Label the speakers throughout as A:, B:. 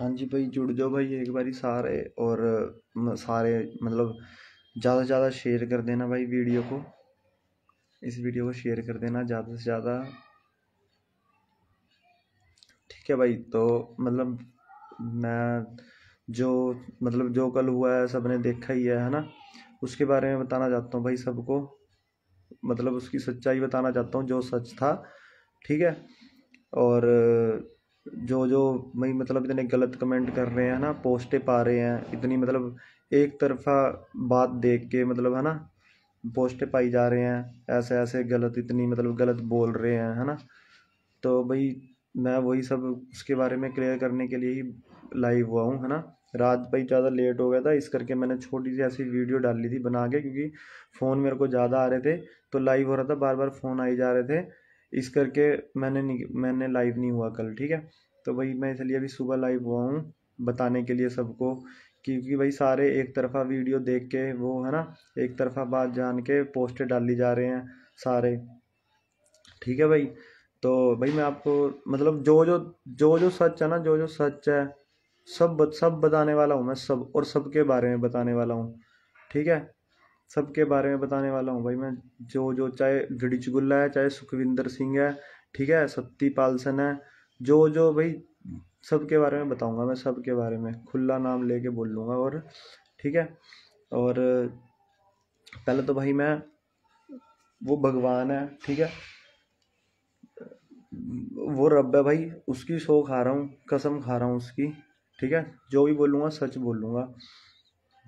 A: हाँ जी भाई जुड़ जाओ भाई एक बारी सारे और सारे मतलब ज़्यादा से ज़्यादा शेयर कर देना भाई वीडियो को इस वीडियो को शेयर कर देना ज़्यादा से ज़्यादा ठीक है भाई तो मतलब मैं जो मतलब जो कल हुआ है सबने देखा ही है है ना उसके बारे में बताना चाहता हूँ भाई सबको मतलब उसकी सच्चाई बताना चाहता हूँ जो सच था ठीक है और जो जो भाई मतलब इतने गलत कमेंट कर रहे हैं ना पोस्टें पा रहे हैं इतनी मतलब एक तरफा बात देख के मतलब है ना पोस्टें पाई जा रहे हैं ऐसे ऐसे गलत इतनी मतलब गलत बोल रहे हैं है ना तो भाई मैं वही सब उसके बारे में क्लियर करने के लिए ही लाइव हुआ हूँ है ना रात भाई ज़्यादा लेट हो गया था इस करके मैंने छोटी सी ऐसी वीडियो डाल ली थी बना के क्योंकि फ़ोन मेरे को ज़्यादा आ रहे थे तो लाइव हो रहा था बार बार फ़ोन आई जा रहे थे इस करके मैंने मैंने लाइव नहीं हुआ कल ठीक है तो भाई मैं इसलिए अभी सुबह लाइव हुआ हूँ बताने के लिए सबको क्योंकि भाई सारे एक तरफा वीडियो देख के वो है ना एक तरफा बात जान के पोस्टर डाली जा रहे हैं सारे ठीक है भाई तो भाई मैं आपको मतलब जो जो जो जो सच है ना जो जो सच है सब सब बताने वाला हूँ मैं सब और सबके बारे में बताने वाला हूँ ठीक है सबके बारे में बताने वाला हूँ भाई मैं जो जो चाहे डी चुगुल्ला है चाहे सुखविंदर सिंह है ठीक है सत्ती पालसन है जो जो भाई सबके बारे में बताऊंगा मैं सबके बारे में खुला नाम लेके बोल लूँगा और ठीक है और पहले तो भाई मैं वो भगवान है ठीक है वो रब है भाई उसकी शो खा रहा हूँ कसम खा रहा हूँ उसकी ठीक है जो भी बोलूँगा सच बोलूँगा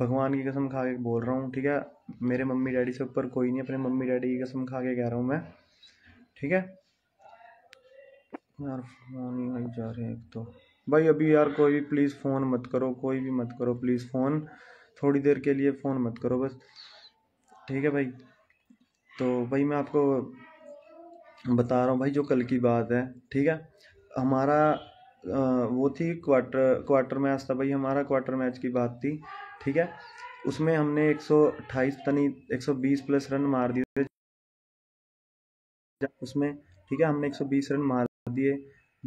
A: भगवान की कसम खा के बोल रहा हूँ ठीक है मेरे मम्मी डैडी से ऊपर कोई नहीं अपने मम्मी डैडी की कसम खा के कह रहा हूँ मैं ठीक है यार फोन ही आई जा रहे हैं एक तो भाई अभी यार कोई भी प्लीज़ फ़ोन मत करो कोई भी मत करो प्लीज़ फ़ोन थोड़ी देर के लिए फ़ोन मत करो बस ठीक है भाई तो भाई मैं आपको बता रहा हूँ भाई जो कल की बात है ठीक है हमारा आ, वो थी क्वार्टर क्वार्टर मैच था भाई हमारा क्वार्टर मैच की बात थी ठीक है उसमें हमने एक सौ 128 एक सौ बीस प्लस रन मार दिए उसमें ठीक है हमने एक सौ बीस रन मार दिए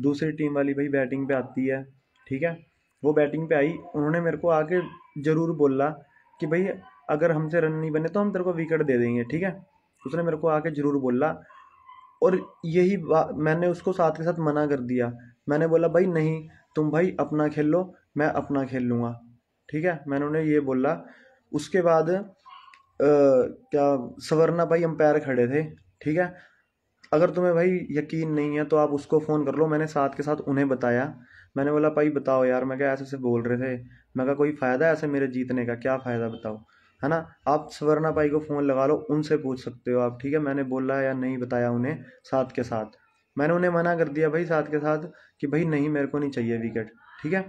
A: दूसरी टीम वाली भाई बैटिंग पे आती है ठीक है वो बैटिंग पे आई उन्होंने मेरे को आके ज़रूर बोला कि भाई अगर हमसे रन नहीं बने तो हम तेरे को विकेट दे देंगे ठीक है उसने मेरे को आके ज़रूर बोला और यही मैंने उसको साथ के साथ मना कर दिया मैंने बोला भाई नहीं तुम भाई अपना खेल लो मैं अपना खेल लूँगा ठीक है मैंने उन्हें ये बोला उसके बाद आ, क्या सवरना भाई अंपायर खड़े थे ठीक है अगर तुम्हें भाई यकीन नहीं है तो आप उसको फ़ोन कर लो मैंने साथ के साथ उन्हें बताया मैंने बोला भाई बताओ यार मैं क्या ऐसे ऐसे बोल रहे थे मैं क्या कोई फ़ायदा है ऐसे मेरे जीतने का क्या फ़ायदा बताओ है ना आप सवरना भाई को फ़ोन लगा लो उनसे पूछ सकते हो आप ठीक है मैंने बोला या नहीं बताया उन्हें साथ के साथ मैंने उन्हें मना कर दिया भाई साथ के साथ कि भाई नहीं मेरे को नहीं चाहिए विकेट ठीक है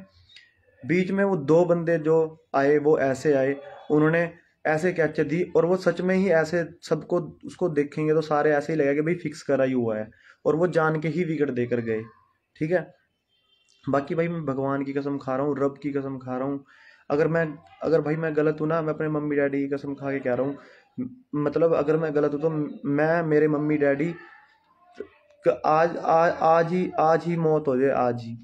A: बीच में वो दो बंदे जो आए वो ऐसे आए उन्होंने ऐसे कैप्चर दी और वो सच में ही ऐसे सबको उसको देखेंगे तो सारे ऐसे ही लगेगा कि भाई फिक्स करा ही हुआ है और वो जान के ही विकेट देकर गए ठीक है बाकी भाई मैं भगवान की कसम खा रहा हूँ रब की कसम खा रहा हूँ अगर मैं अगर भाई मैं गलत हूँ ना मैं अपने मम्मी डैडी की कसम खा के कह रहा हूँ मतलब अगर मैं गलत हूँ तो मैं मेरे मम्मी डैडी आज आज आज ही आज ही मौत हो जाए आज ही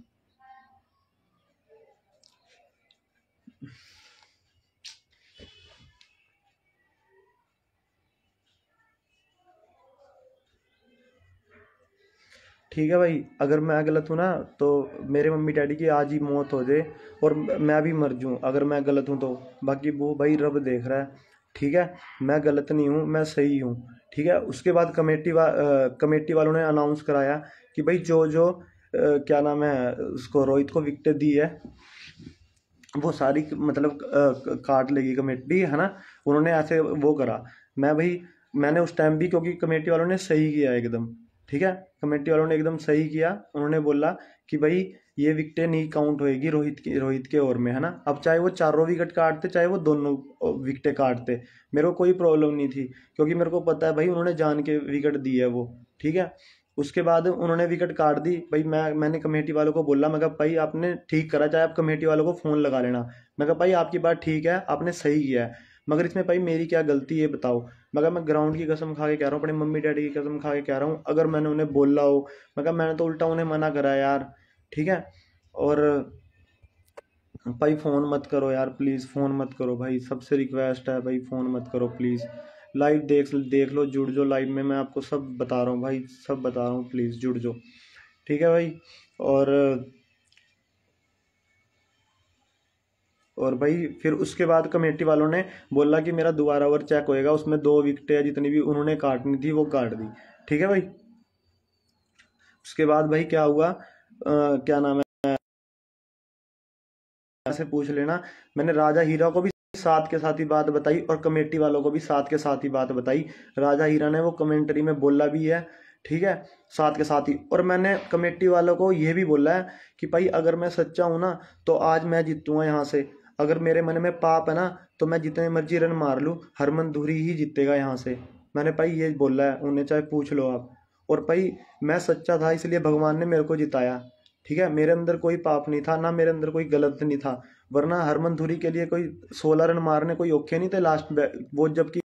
A: ठीक है भाई अगर मैं गलत हूँ ना तो मेरे मम्मी डैडी की आज ही मौत हो जाए और मैं भी मर जाऊँ अगर मैं गलत हूँ तो बाकी वो भाई रब देख रहा है ठीक है मैं गलत नहीं हूँ मैं सही हूँ ठीक है उसके बाद कमेटी वा कमेटी वालों ने अनाउंस कराया कि भाई जो जो आ, क्या नाम है उसको रोहित को विकट दी है वो सारी मतलब काट लेगी कमेटी है ना उन्होंने ऐसे वो करा मैं भाई मैंने उस टाइम भी क्योंकि कमेटी वालों ने सही किया एकदम ठीक है कमेटी वालों ने एकदम सही किया उन्होंने बोला कि भाई ये विकटें नहीं काउंट होएगी रोहित की रोहित के ओवर में है ना अब चाहे वो चारों विकेट काटते चाहे वो दोनों विकटें काटते मेरे को कोई प्रॉब्लम नहीं थी क्योंकि मेरे को पता है भाई उन्होंने जान के विकेट दी है वो ठीक है उसके बाद उन्होंने विकेट काट दी भाई मैं मैंने कमेटी वालों को बोला मैं कहा भाई आपने ठीक करा चाहे आप कमेटी वालों को फ़ोन लगा लेना मैं कहा भाई आपकी बात ठीक है आपने सही किया है मगर इसमें भाई मेरी क्या गलती है बताओ मगर मैं ग्राउंड की कसम खा के कह रहा हूँ अपने मम्मी डैडी की कसम खा के कह रहा हूँ अगर मैंने उन्हें बोला हो मगर मैंने तो उल्टा उन्हें मना करा यार ठीक है और भाई फ़ोन मत करो यार प्लीज़ फ़ोन मत करो भाई सबसे रिक्वेस्ट है भाई फ़ोन मत करो प्लीज़ लाइव देख देख लो जुड़ जाओ लाइव में मैं आपको सब बता रहा हूँ भाई सब बता रहा हूँ प्लीज़ जुड़ जाओ ठीक है भाई और और भाई फिर उसके बाद कमेटी वालों ने बोला कि मेरा दोबारा ओवर चेक होएगा उसमें दो विकेट या जितनी भी उन्होंने काटनी थी वो काट दी ठीक है भाई उसके बाद भाई क्या हुआ आ, क्या नाम है ऐसे पूछ लेना मैंने राजा हीरा को भी साथ के साथ ही बात बताई और कमेटी वालों को भी साथ के साथ ही बात बताई राजा हीरा ने वो कमेंट्री में बोला भी है ठीक है साथ के साथ ही और मैंने कमेटी वालों को ये भी बोला है कि भाई अगर मैं सच्चा हूं ना तो आज मैं जीतूंगा यहाँ से अगर मेरे मन में पाप है ना तो मैं जितने मर्जी रन मार लूँ हरमन धूरी ही जीतेगा यहाँ से मैंने भाई ये बोला है उन्हें चाहे पूछ लो आप और भाई मैं सच्चा था इसलिए भगवान ने मेरे को जिताया ठीक है मेरे अंदर कोई पाप नहीं था ना मेरे अंदर कोई गलत नहीं था वरना हरमन धुरी के लिए कोई सोलह रन मारने कोई औखे नहीं थे लास्ट वो जबकि